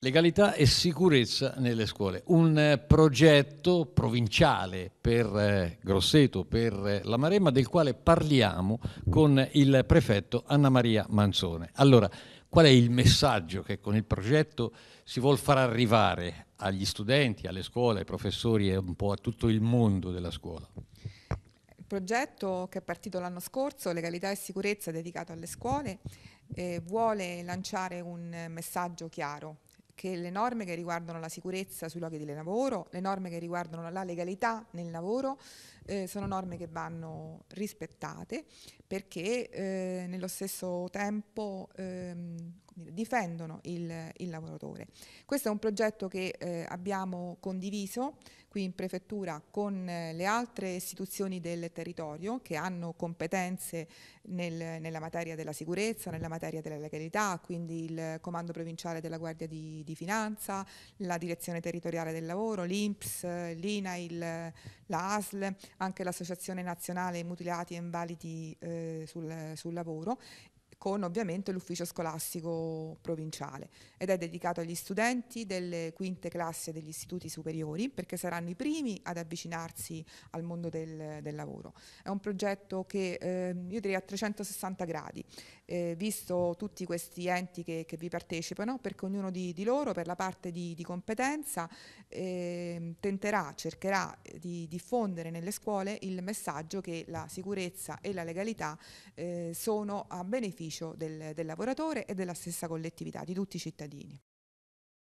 Legalità e sicurezza nelle scuole, un eh, progetto provinciale per eh, Grosseto, per eh, la Maremma, del quale parliamo con il prefetto Anna Maria Manzone. Allora, qual è il messaggio che con il progetto si vuole far arrivare agli studenti, alle scuole, ai professori e un po' a tutto il mondo della scuola? Il progetto che è partito l'anno scorso, Legalità e sicurezza dedicato alle scuole, eh, vuole lanciare un messaggio chiaro che le norme che riguardano la sicurezza sui luoghi di lavoro, le norme che riguardano la legalità nel lavoro, eh, sono norme che vanno rispettate perché eh, nello stesso tempo ehm, difendono il, il, lavoratore. Questo è un progetto che eh, abbiamo condiviso qui in prefettura con eh, le altre istituzioni del territorio che hanno competenze nel, nella materia della sicurezza, nella materia della legalità, quindi il Comando Provinciale della Guardia di, di Finanza, la Direzione Territoriale del Lavoro, l'INPS, l'INAIL, la ASL, anche l'Associazione Nazionale Mutilati e Invalidi eh, sul, sul lavoro con ovviamente l'ufficio scolastico provinciale ed è dedicato agli studenti delle quinte classi degli istituti superiori perché saranno i primi ad avvicinarsi al mondo del, del lavoro. È un progetto che eh, io direi a 360 gradi, eh, visto tutti questi enti che, che, vi partecipano, perché ognuno di, di loro per la parte di, di competenza eh, tenterà, cercherà di diffondere nelle scuole il messaggio che la sicurezza e la legalità eh, sono a beneficio beneficio del, del lavoratore e della stessa collettività, di tutti i cittadini.